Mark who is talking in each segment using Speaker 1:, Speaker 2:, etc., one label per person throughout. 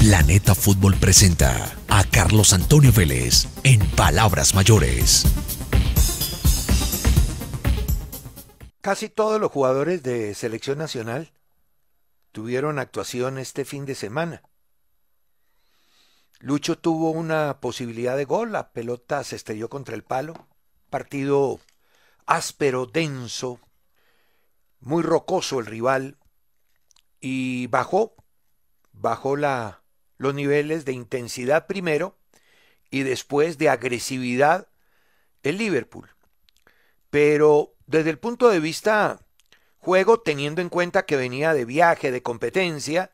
Speaker 1: Planeta Fútbol presenta a Carlos Antonio Vélez en Palabras Mayores. Casi todos los jugadores de selección nacional tuvieron actuación este fin de semana. Lucho tuvo una posibilidad de gol, la pelota se estrelló contra el palo, partido áspero, denso, muy rocoso el rival, y bajó, bajó la los niveles de intensidad primero y después de agresividad el Liverpool. Pero desde el punto de vista juego, teniendo en cuenta que venía de viaje, de competencia,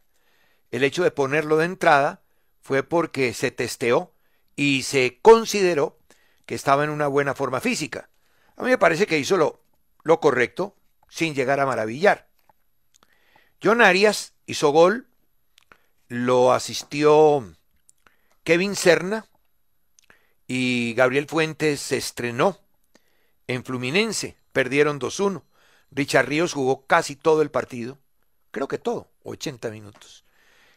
Speaker 1: el hecho de ponerlo de entrada fue porque se testeó y se consideró que estaba en una buena forma física. A mí me parece que hizo lo, lo correcto sin llegar a maravillar. John Arias hizo gol, lo asistió Kevin Serna y Gabriel Fuentes se estrenó en Fluminense, perdieron 2-1. Richard Ríos jugó casi todo el partido, creo que todo, 80 minutos.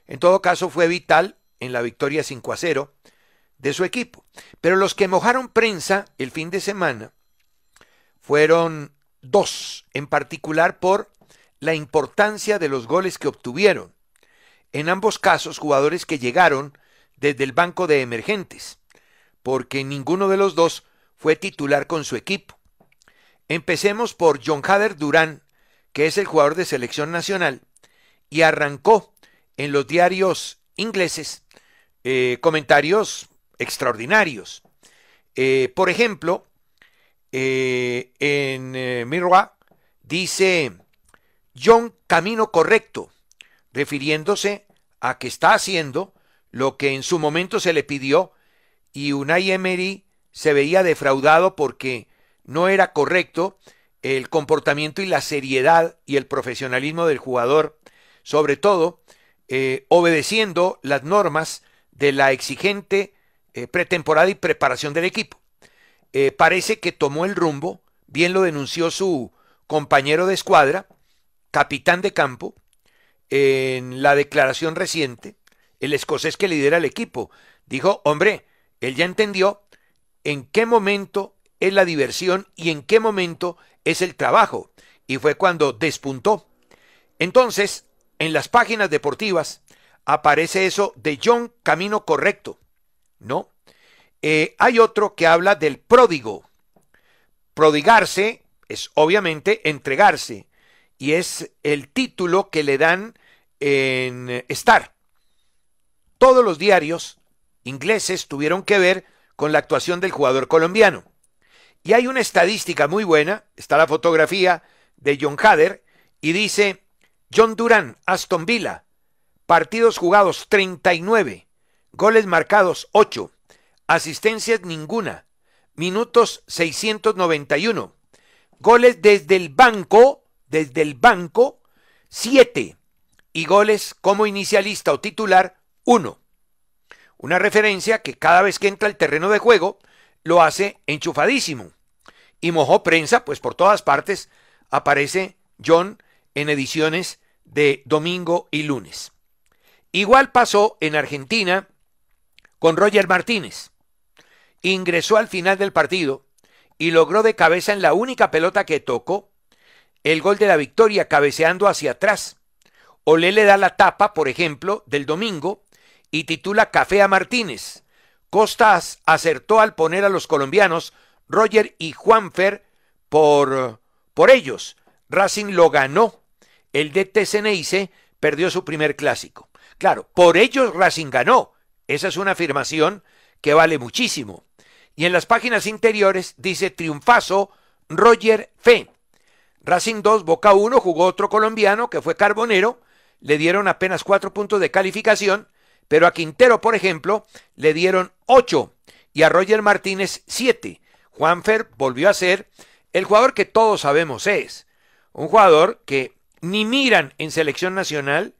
Speaker 1: En todo caso fue vital en la victoria 5 a 0 de su equipo. Pero los que mojaron prensa el fin de semana fueron dos, en particular por la importancia de los goles que obtuvieron. En ambos casos, jugadores que llegaron desde el banco de emergentes, porque ninguno de los dos fue titular con su equipo. Empecemos por John Hader Durán, que es el jugador de selección nacional, y arrancó en los diarios ingleses eh, comentarios extraordinarios. Eh, por ejemplo, eh, en Mirror dice John Camino Correcto, refiriéndose a que está haciendo lo que en su momento se le pidió y Unai Emery se veía defraudado porque no era correcto el comportamiento y la seriedad y el profesionalismo del jugador, sobre todo eh, obedeciendo las normas de la exigente eh, pretemporada y preparación del equipo. Eh, parece que tomó el rumbo, bien lo denunció su compañero de escuadra, capitán de campo, en la declaración reciente, el escocés que lidera el equipo dijo, hombre, él ya entendió en qué momento es la diversión y en qué momento es el trabajo. Y fue cuando despuntó. Entonces, en las páginas deportivas aparece eso de John Camino Correcto, ¿no? Eh, hay otro que habla del pródigo. Prodigarse es obviamente entregarse y es el título que le dan en eh, Star. Todos los diarios ingleses tuvieron que ver con la actuación del jugador colombiano. Y hay una estadística muy buena, está la fotografía de John Hader, y dice, John Durán, Aston Villa, partidos jugados 39, goles marcados 8, asistencias ninguna, minutos 691, goles desde el banco desde el banco 7 y goles como inicialista o titular 1. Una referencia que cada vez que entra al terreno de juego lo hace enchufadísimo. Y mojó prensa, pues por todas partes aparece John en ediciones de domingo y lunes. Igual pasó en Argentina con Roger Martínez. Ingresó al final del partido y logró de cabeza en la única pelota que tocó el gol de la victoria cabeceando hacia atrás. Olé le da la tapa, por ejemplo, del domingo y titula Café a Martínez. Costas acertó al poner a los colombianos Roger y Juanfer por, por ellos. Racing lo ganó. El DT perdió su primer clásico. Claro, por ellos Racing ganó. Esa es una afirmación que vale muchísimo. Y en las páginas interiores dice triunfazo Roger Fe. Racing 2, Boca 1, jugó otro colombiano que fue Carbonero, le dieron apenas 4 puntos de calificación, pero a Quintero, por ejemplo, le dieron 8 y a Roger Martínez 7. Juanfer volvió a ser el jugador que todos sabemos es, un jugador que ni miran en selección nacional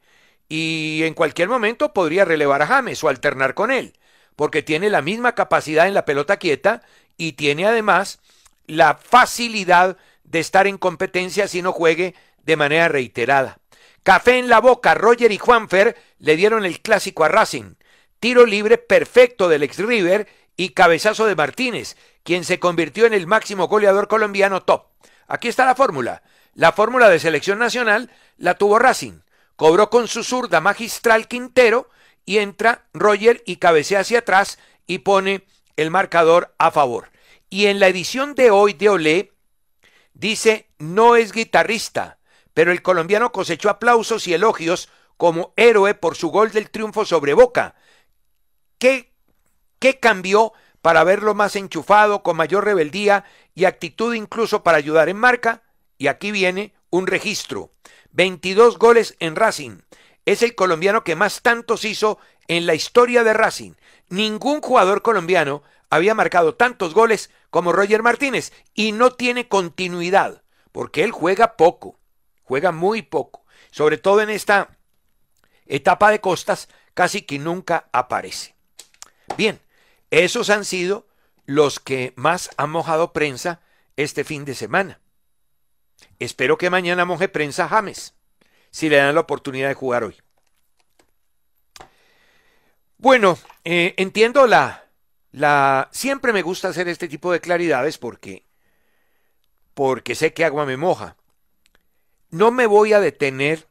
Speaker 1: y en cualquier momento podría relevar a James o alternar con él, porque tiene la misma capacidad en la pelota quieta y tiene además la facilidad de estar en competencia si no juegue de manera reiterada. Café en la boca, Roger y Juanfer le dieron el clásico a Racing. Tiro libre perfecto del ex River y cabezazo de Martínez, quien se convirtió en el máximo goleador colombiano top. Aquí está la fórmula. La fórmula de selección nacional la tuvo Racing. Cobró con su zurda magistral Quintero y entra Roger y cabecea hacia atrás y pone el marcador a favor. Y en la edición de hoy de Olé, Dice, no es guitarrista, pero el colombiano cosechó aplausos y elogios como héroe por su gol del triunfo sobre Boca. ¿Qué, qué cambió para verlo más enchufado, con mayor rebeldía y actitud incluso para ayudar en marca? Y aquí viene un registro. 22 goles en Racing. Es el colombiano que más tantos hizo en la historia de Racing. Ningún jugador colombiano había marcado tantos goles como Roger Martínez y no tiene continuidad, porque él juega poco, juega muy poco, sobre todo en esta etapa de costas, casi que nunca aparece. Bien, esos han sido los que más han mojado prensa este fin de semana. Espero que mañana moje prensa James, si le dan la oportunidad de jugar hoy. Bueno, eh, entiendo la, siempre me gusta hacer este tipo de claridades porque, porque sé que agua me moja. No me voy a detener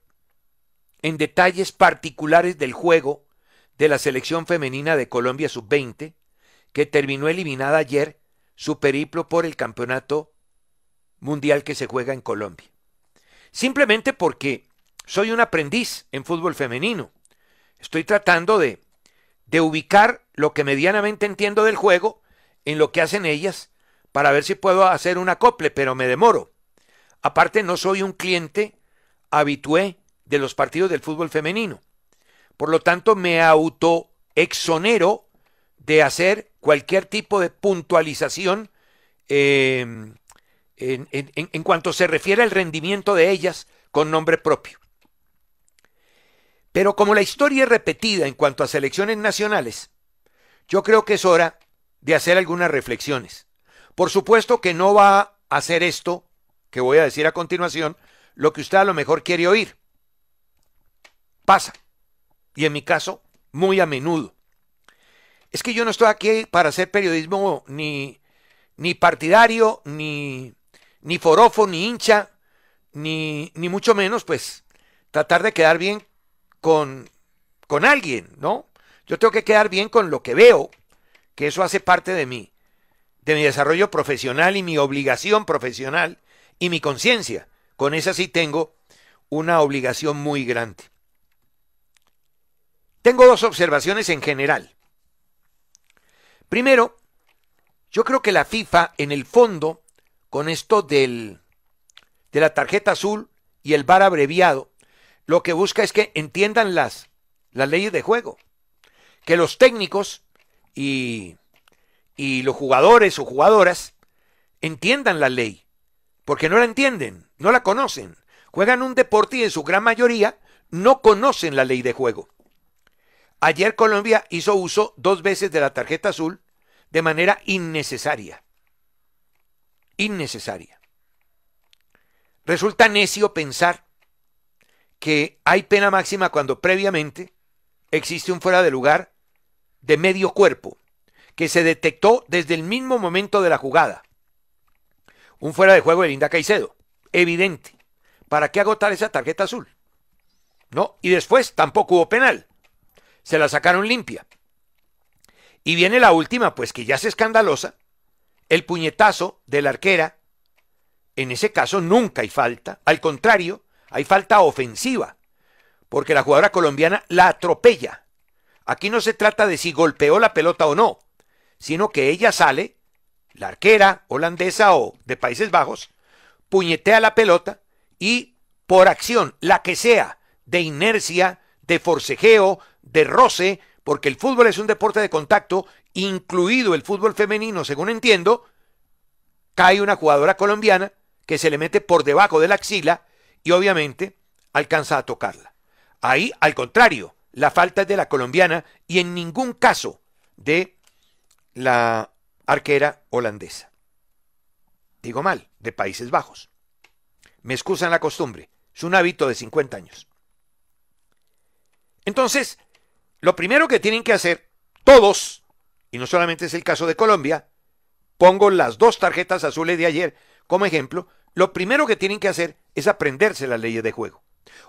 Speaker 1: en detalles particulares del juego de la selección femenina de Colombia sub-20, que terminó eliminada ayer su periplo por el campeonato mundial que se juega en Colombia. Simplemente porque soy un aprendiz en fútbol femenino. Estoy tratando de de ubicar lo que medianamente entiendo del juego en lo que hacen ellas para ver si puedo hacer un acople, pero me demoro. Aparte, no soy un cliente habitué de los partidos del fútbol femenino. Por lo tanto, me auto de hacer cualquier tipo de puntualización eh, en cuanto se refiere al rendimiento de ellas con nombre propio. Pero como la historia es repetida en cuanto a selecciones nacionales, yo creo que es hora de hacer algunas reflexiones. Por supuesto que no va a hacer esto que voy a decir a continuación lo que usted a lo mejor quiere oír. Pasa. Y en mi caso, muy a menudo. Es que yo no estoy aquí para hacer periodismo ni, ni partidario, ni, ni forofo, ni hincha, ni, ni mucho menos, pues, tratar de quedar bien con, con alguien, ¿no? Yo tengo que quedar bien con lo que veo, que eso hace parte de mí, de mi desarrollo profesional y mi obligación profesional y mi conciencia. Con esa sí tengo una obligación muy grande. Tengo dos observaciones en general. Primero, yo creo que la FIFA en el fondo, con esto del, de la tarjeta azul y el bar abreviado, lo que busca es que entiendan las, las leyes de juego, que los técnicos y, y los jugadores o jugadoras entiendan la ley, porque no la entienden, no la conocen. Juegan un deporte y en su gran mayoría no conocen la ley de juego. Ayer Colombia hizo uso dos veces de la tarjeta azul de manera innecesaria. Innecesaria. Resulta necio pensar que hay pena máxima cuando previamente existe un fuera de lugar de medio cuerpo, que se detectó desde el mismo momento de la jugada. Un fuera de juego de Linda Caicedo, evidente. ¿Para qué agotar esa tarjeta azul? No, y después tampoco hubo penal. Se la sacaron limpia. Y viene la última, pues que ya es escandalosa, el puñetazo de la arquera. En ese caso nunca hay falta, al contrario, hay falta ofensiva, porque la jugadora colombiana la atropella. Aquí no se trata de si golpeó la pelota o no, sino que ella sale, la arquera holandesa o de Países Bajos, puñetea la pelota y por acción, la que sea, de inercia, de forcejeo, de roce, porque el fútbol es un deporte de contacto, incluido el fútbol femenino, según entiendo, cae una jugadora colombiana que se le mete por debajo de la axila y obviamente alcanza a tocarla. Ahí, al contrario, la falta es de la colombiana y en ningún caso de la arquera holandesa. Digo mal, de Países Bajos. Me excusan la costumbre, es un hábito de 50 años. Entonces, lo primero que tienen que hacer todos, y no solamente es el caso de Colombia, pongo las dos tarjetas azules de ayer como ejemplo, lo primero que tienen que hacer es aprenderse las leyes de juego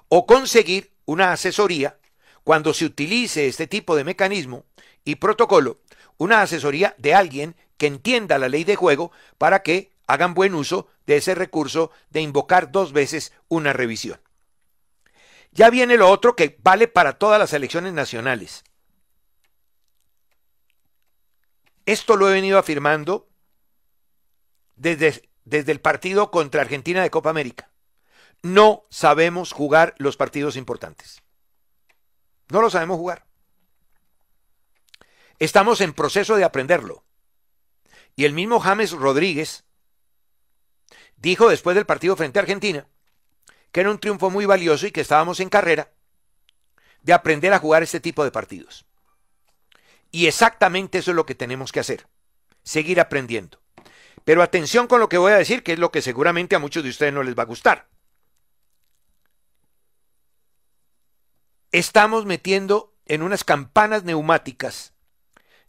Speaker 1: o conseguir una asesoría cuando se utilice este tipo de mecanismo y protocolo, una asesoría de alguien que entienda la ley de juego para que hagan buen uso de ese recurso de invocar dos veces una revisión. Ya viene lo otro que vale para todas las elecciones nacionales. Esto lo he venido afirmando desde desde el partido contra Argentina de Copa América. No sabemos jugar los partidos importantes. No lo sabemos jugar. Estamos en proceso de aprenderlo. Y el mismo James Rodríguez dijo después del partido frente a Argentina que era un triunfo muy valioso y que estábamos en carrera de aprender a jugar este tipo de partidos. Y exactamente eso es lo que tenemos que hacer, seguir aprendiendo. Pero atención con lo que voy a decir, que es lo que seguramente a muchos de ustedes no les va a gustar. Estamos metiendo en unas campanas neumáticas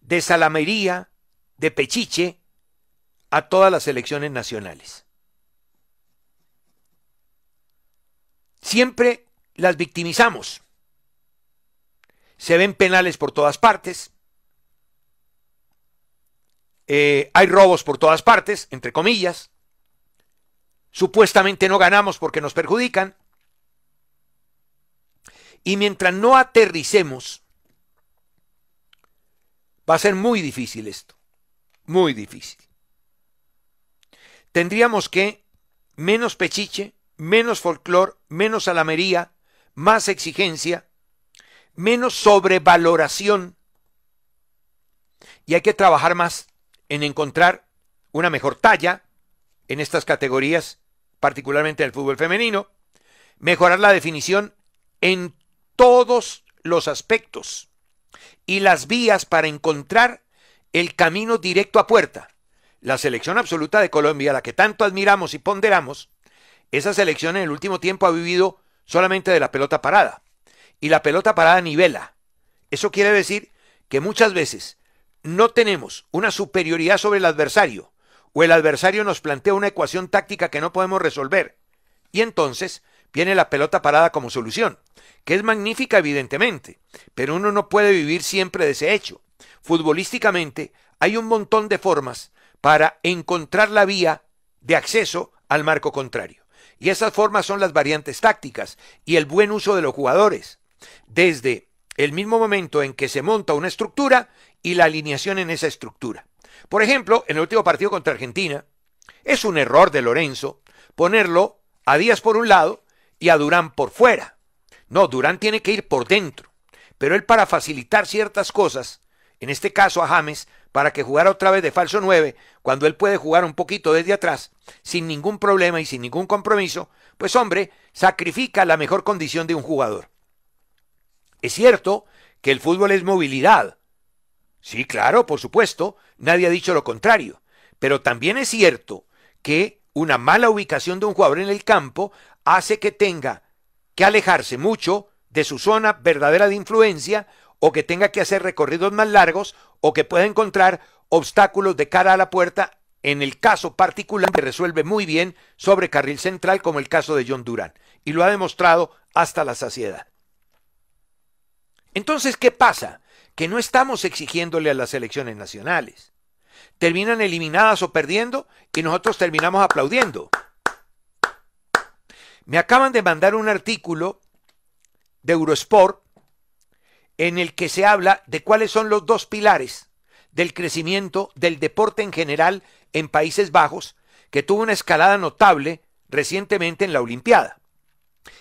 Speaker 1: de salamería, de pechiche, a todas las elecciones nacionales. Siempre las victimizamos. Se ven penales por todas partes, eh, hay robos por todas partes, entre comillas, supuestamente no ganamos porque nos perjudican, y mientras no aterricemos, va a ser muy difícil esto, muy difícil. Tendríamos que menos pechiche, menos folclor, menos alamería, más exigencia, menos sobrevaloración. Y hay que trabajar más en encontrar una mejor talla en estas categorías, particularmente el fútbol femenino, mejorar la definición en todos los aspectos y las vías para encontrar el camino directo a puerta. La selección absoluta de Colombia, la que tanto admiramos y ponderamos, esa selección en el último tiempo ha vivido solamente de la pelota parada. Y la pelota parada nivela. Eso quiere decir que muchas veces no tenemos una superioridad sobre el adversario, o el adversario nos plantea una ecuación táctica que no podemos resolver, y entonces viene la pelota parada como solución, que es magnífica evidentemente, pero uno no puede vivir siempre de ese hecho. Futbolísticamente hay un montón de formas para encontrar la vía de acceso al marco contrario. Y esas formas son las variantes tácticas y el buen uso de los jugadores. Desde el mismo momento en que se monta una estructura y la alineación en esa estructura. Por ejemplo, en el último partido contra Argentina, es un error de Lorenzo ponerlo a Díaz por un lado y a Durán por fuera. No, Durán tiene que ir por dentro. Pero él para facilitar ciertas cosas, en este caso a James, para que jugara otra vez de falso 9, cuando él puede jugar un poquito desde atrás, sin ningún problema y sin ningún compromiso, pues hombre, sacrifica la mejor condición de un jugador. Es cierto que el fútbol es movilidad, Sí, claro, por supuesto, nadie ha dicho lo contrario, pero también es cierto que una mala ubicación de un jugador en el campo hace que tenga que alejarse mucho de su zona verdadera de influencia o que tenga que hacer recorridos más largos o que pueda encontrar obstáculos de cara a la puerta en el caso particular que resuelve muy bien sobre carril central como el caso de John Durán y lo ha demostrado hasta la saciedad. Entonces, ¿qué pasa? que no estamos exigiéndole a las elecciones nacionales. Terminan eliminadas o perdiendo y nosotros terminamos aplaudiendo. Me acaban de mandar un artículo de Eurosport en el que se habla de cuáles son los dos pilares del crecimiento del deporte en general en Países Bajos, que tuvo una escalada notable recientemente en la Olimpiada.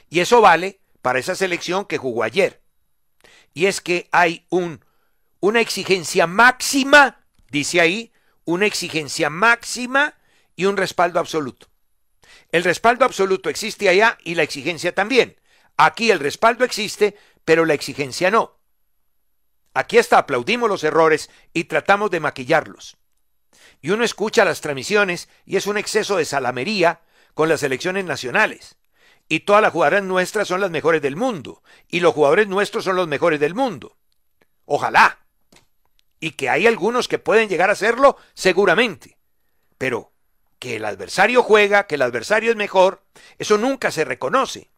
Speaker 1: Y eso vale para esa selección que jugó ayer. Y es que hay un una exigencia máxima, dice ahí, una exigencia máxima y un respaldo absoluto. El respaldo absoluto existe allá y la exigencia también. Aquí el respaldo existe, pero la exigencia no. Aquí hasta aplaudimos los errores y tratamos de maquillarlos. Y uno escucha las transmisiones y es un exceso de salamería con las elecciones nacionales. Y todas las jugadoras nuestras son las mejores del mundo. Y los jugadores nuestros son los mejores del mundo. Ojalá y que hay algunos que pueden llegar a hacerlo seguramente. Pero que el adversario juega, que el adversario es mejor, eso nunca se reconoce.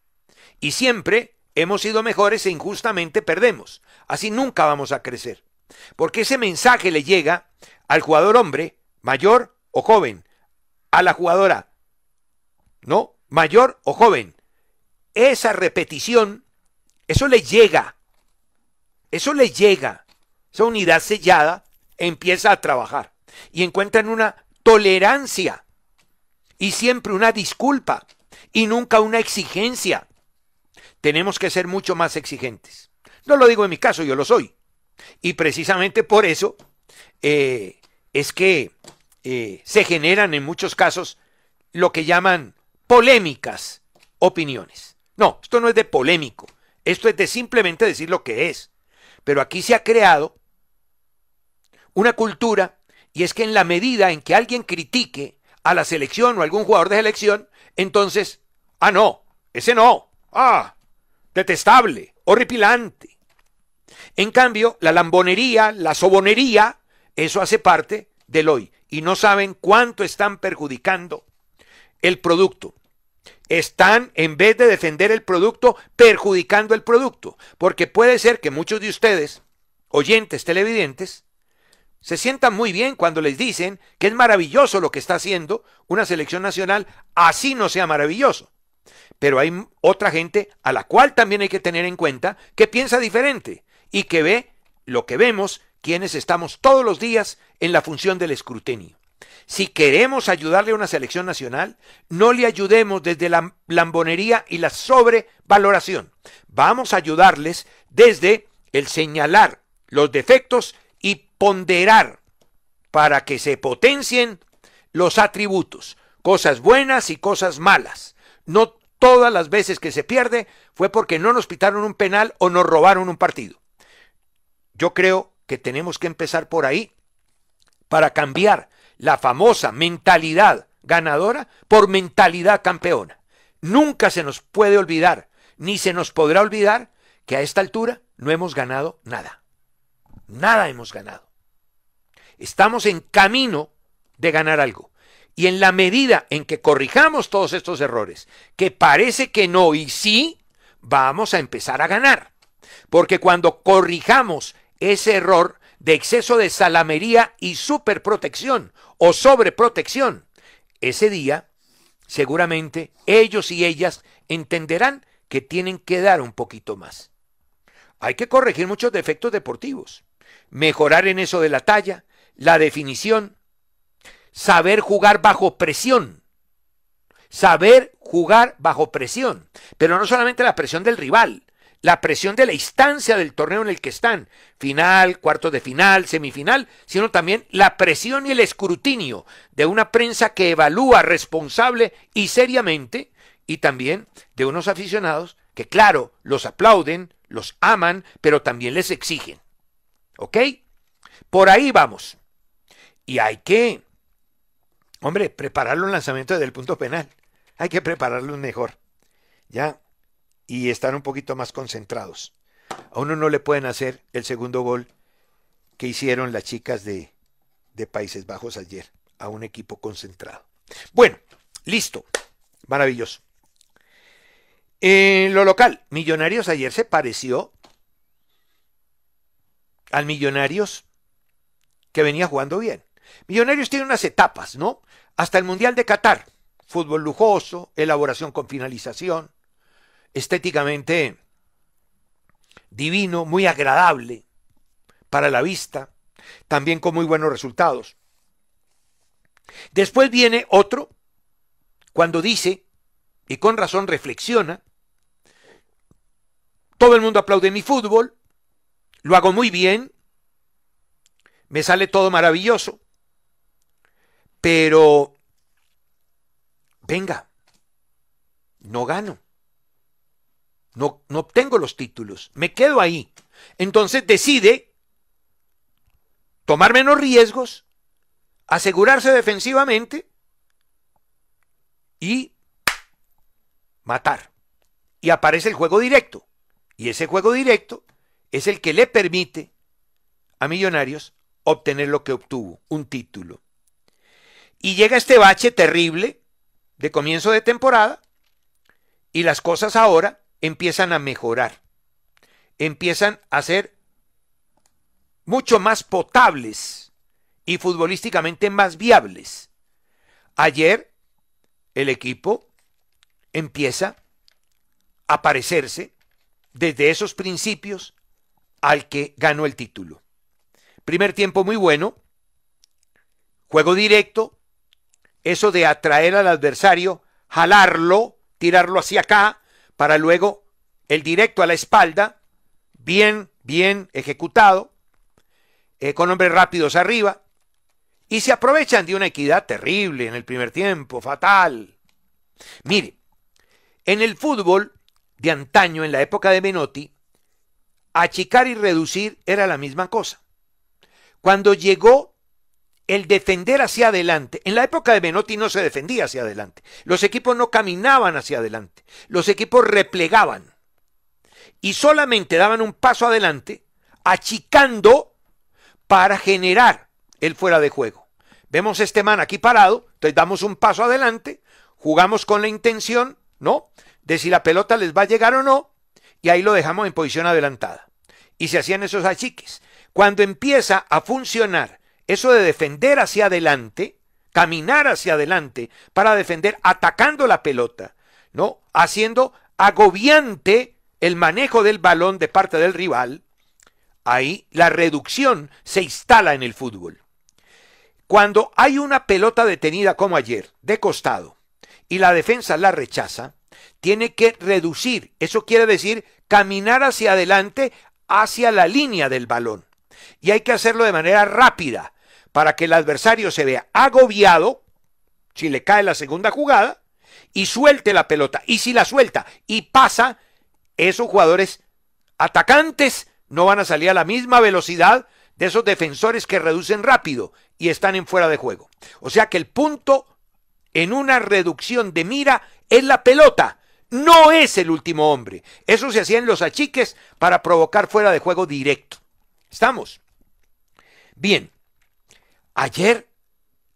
Speaker 1: Y siempre hemos sido mejores e injustamente perdemos. Así nunca vamos a crecer. Porque ese mensaje le llega al jugador hombre, mayor o joven, a la jugadora, ¿no? Mayor o joven. Esa repetición, eso le llega. Eso le llega esa unidad sellada empieza a trabajar y encuentran una tolerancia y siempre una disculpa y nunca una exigencia. Tenemos que ser mucho más exigentes. No lo digo en mi caso, yo lo soy. Y precisamente por eso eh, es que eh, se generan en muchos casos lo que llaman polémicas opiniones. No, esto no es de polémico, esto es de simplemente decir lo que es. Pero aquí se ha creado una cultura y es que en la medida en que alguien critique a la selección o a algún jugador de selección, entonces, ah, no, ese no, ah, detestable, horripilante. En cambio, la lambonería, la sobonería, eso hace parte del hoy y no saben cuánto están perjudicando el producto. Están, en vez de defender el producto, perjudicando el producto, porque puede ser que muchos de ustedes, oyentes televidentes, se sientan muy bien cuando les dicen que es maravilloso lo que está haciendo una selección nacional, así no sea maravilloso. Pero hay otra gente a la cual también hay que tener en cuenta que piensa diferente y que ve lo que vemos quienes estamos todos los días en la función del escrutinio. Si queremos ayudarle a una selección nacional, no le ayudemos desde la lambonería y la sobrevaloración. Vamos a ayudarles desde el señalar los defectos ponderar para que se potencien los atributos, cosas buenas y cosas malas. No todas las veces que se pierde fue porque no nos pitaron un penal o nos robaron un partido. Yo creo que tenemos que empezar por ahí para cambiar la famosa mentalidad ganadora por mentalidad campeona. Nunca se nos puede olvidar, ni se nos podrá olvidar, que a esta altura no hemos ganado nada. Nada hemos ganado. Estamos en camino de ganar algo. Y en la medida en que corrijamos todos estos errores, que parece que no y sí, vamos a empezar a ganar. Porque cuando corrijamos ese error de exceso de salamería y superprotección o sobreprotección, ese día seguramente ellos y ellas entenderán que tienen que dar un poquito más. Hay que corregir muchos defectos deportivos, mejorar en eso de la talla, la definición, saber jugar bajo presión, saber jugar bajo presión, pero no solamente la presión del rival, la presión de la instancia del torneo en el que están, final, cuarto de final, semifinal, sino también la presión y el escrutinio de una prensa que evalúa responsable y seriamente, y también de unos aficionados que, claro, los aplauden, los aman, pero también les exigen. ¿Ok? Por ahí vamos. Y hay que, hombre, preparar los lanzamientos desde el punto penal. Hay que prepararlos mejor. ¿Ya? Y estar un poquito más concentrados. A uno no le pueden hacer el segundo gol que hicieron las chicas de, de Países Bajos ayer a un equipo concentrado. Bueno, listo. Maravilloso. En lo local, Millonarios ayer se pareció al Millonarios que venía jugando bien. Millonarios tiene unas etapas, ¿no? Hasta el Mundial de Qatar, fútbol lujoso, elaboración con finalización, estéticamente divino, muy agradable para la vista, también con muy buenos resultados. Después viene otro, cuando dice, y con razón reflexiona, todo el mundo aplaude mi fútbol, lo hago muy bien, me sale todo maravilloso, pero, venga, no gano. No, no obtengo los títulos, me quedo ahí. Entonces decide tomar menos riesgos, asegurarse defensivamente y matar. Y aparece el juego directo. Y ese juego directo es el que le permite a Millonarios obtener lo que obtuvo, un título. Y llega este bache terrible de comienzo de temporada y las cosas ahora empiezan a mejorar, empiezan a ser mucho más potables y futbolísticamente más viables. Ayer el equipo empieza a parecerse desde esos principios al que ganó el título. Primer tiempo muy bueno, juego directo, eso de atraer al adversario, jalarlo, tirarlo hacia acá, para luego el directo a la espalda, bien, bien ejecutado, eh, con hombres rápidos arriba, y se aprovechan de una equidad terrible en el primer tiempo, fatal. Mire, en el fútbol de antaño, en la época de Menotti, achicar y reducir era la misma cosa. Cuando llegó el defender hacia adelante. En la época de Menotti no se defendía hacia adelante. Los equipos no caminaban hacia adelante. Los equipos replegaban. Y solamente daban un paso adelante, achicando para generar el fuera de juego. Vemos este man aquí parado, entonces damos un paso adelante, jugamos con la intención, ¿no? De si la pelota les va a llegar o no, y ahí lo dejamos en posición adelantada. Y se hacían esos achiques. Cuando empieza a funcionar eso de defender hacia adelante, caminar hacia adelante para defender atacando la pelota, ¿no? Haciendo agobiante el manejo del balón de parte del rival, ahí la reducción se instala en el fútbol. Cuando hay una pelota detenida como ayer, de costado, y la defensa la rechaza, tiene que reducir, eso quiere decir caminar hacia adelante, hacia la línea del balón. Y hay que hacerlo de manera rápida, para que el adversario se vea agobiado si le cae la segunda jugada y suelte la pelota. Y si la suelta y pasa, esos jugadores atacantes no van a salir a la misma velocidad de esos defensores que reducen rápido y están en fuera de juego. O sea que el punto en una reducción de mira es la pelota, no es el último hombre. Eso se hacía en los achiques para provocar fuera de juego directo. ¿Estamos? Bien, Ayer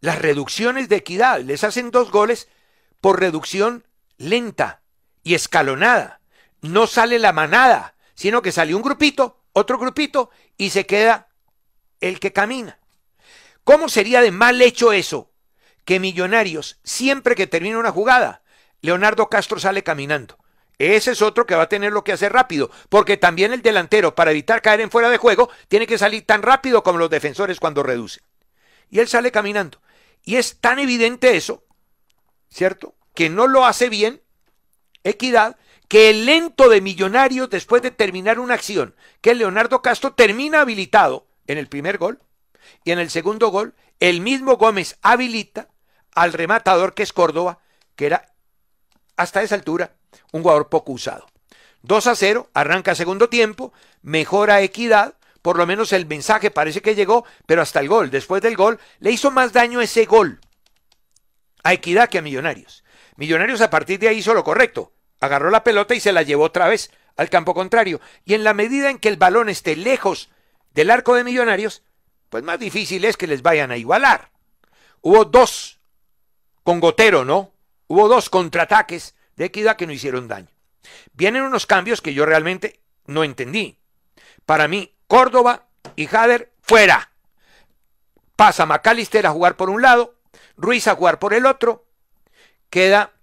Speaker 1: las reducciones de equidad les hacen dos goles por reducción lenta y escalonada. No sale la manada, sino que sale un grupito, otro grupito y se queda el que camina. ¿Cómo sería de mal hecho eso? Que Millonarios, siempre que termina una jugada, Leonardo Castro sale caminando. Ese es otro que va a tener lo que hacer rápido, porque también el delantero, para evitar caer en fuera de juego, tiene que salir tan rápido como los defensores cuando reducen y él sale caminando. Y es tan evidente eso, ¿cierto? Que no lo hace bien, equidad, que el lento de Millonarios, después de terminar una acción, que Leonardo Castro termina habilitado en el primer gol, y en el segundo gol, el mismo Gómez habilita al rematador que es Córdoba, que era hasta esa altura un jugador poco usado. 2 a 0, arranca segundo tiempo, mejora equidad, por lo menos el mensaje parece que llegó, pero hasta el gol, después del gol, le hizo más daño ese gol a Equidad que a Millonarios. Millonarios a partir de ahí hizo lo correcto, agarró la pelota y se la llevó otra vez al campo contrario. Y en la medida en que el balón esté lejos del arco de Millonarios, pues más difícil es que les vayan a igualar. Hubo dos con gotero, ¿no? Hubo dos contraataques de Equidad que no hicieron daño. Vienen unos cambios que yo realmente no entendí. Para mí, Córdoba y Hader fuera. Pasa Macalister a jugar por un lado, Ruiz a jugar por el otro. Queda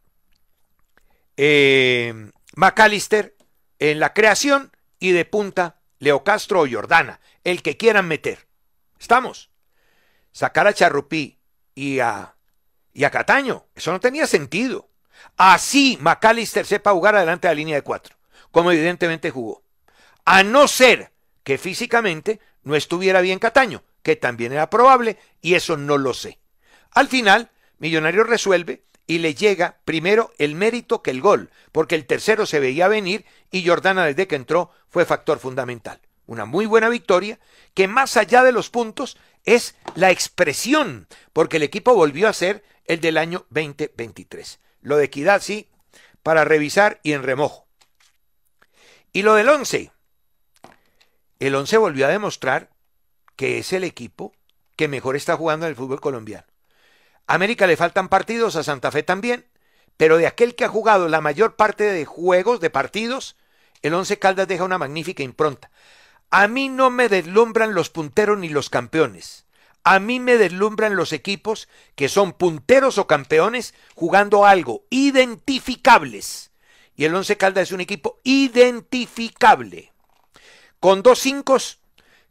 Speaker 1: eh, Macalister en la creación y de punta Leo Castro o Jordana, el que quieran meter. ¿Estamos? Sacar a Charrupí y a, y a Cataño, eso no tenía sentido. Así Macalister sepa jugar adelante de la línea de cuatro, como evidentemente jugó. A no ser que físicamente no estuviera bien Cataño, que también era probable, y eso no lo sé. Al final, Millonario resuelve y le llega primero el mérito que el gol, porque el tercero se veía venir y Jordana desde que entró fue factor fundamental. Una muy buena victoria que más allá de los puntos es la expresión, porque el equipo volvió a ser el del año 2023. Lo de equidad sí, para revisar y en remojo. Y lo del 11, el once volvió a demostrar que es el equipo que mejor está jugando en el fútbol colombiano. A América le faltan partidos, a Santa Fe también, pero de aquel que ha jugado la mayor parte de juegos, de partidos, el Once Caldas deja una magnífica impronta. A mí no me deslumbran los punteros ni los campeones. A mí me deslumbran los equipos que son punteros o campeones jugando algo, identificables. Y el Once Caldas es un equipo identificable con dos cinco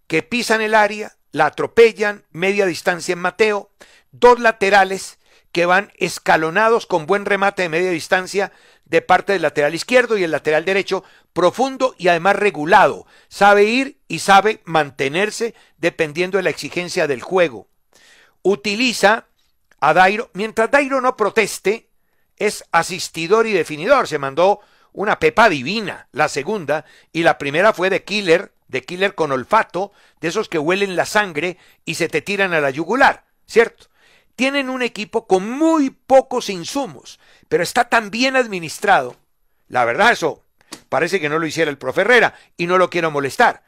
Speaker 1: que pisan el área, la atropellan media distancia en Mateo, dos laterales que van escalonados con buen remate de media distancia de parte del lateral izquierdo y el lateral derecho, profundo y además regulado. Sabe ir y sabe mantenerse dependiendo de la exigencia del juego. Utiliza a Dairo, mientras Dairo no proteste, es asistidor y definidor. Se mandó una pepa divina, la segunda, y la primera fue de killer, de killer con olfato, de esos que huelen la sangre y se te tiran a la yugular, ¿cierto? Tienen un equipo con muy pocos insumos, pero está tan bien administrado. La verdad, eso parece que no lo hiciera el profe Herrera y no lo quiero molestar.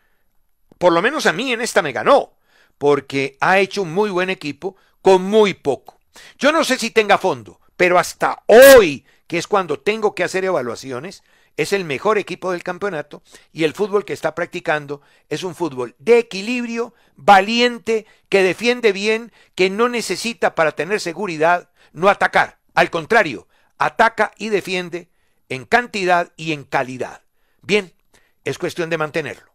Speaker 1: Por lo menos a mí en esta me ganó, porque ha hecho un muy buen equipo con muy poco. Yo no sé si tenga fondo, pero hasta hoy que es cuando tengo que hacer evaluaciones, es el mejor equipo del campeonato y el fútbol que está practicando es un fútbol de equilibrio, valiente, que defiende bien, que no necesita para tener seguridad no atacar. Al contrario, ataca y defiende en cantidad y en calidad. Bien, es cuestión de mantenerlo.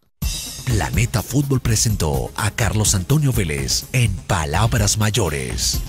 Speaker 1: Planeta Fútbol presentó a Carlos Antonio Vélez en Palabras Mayores.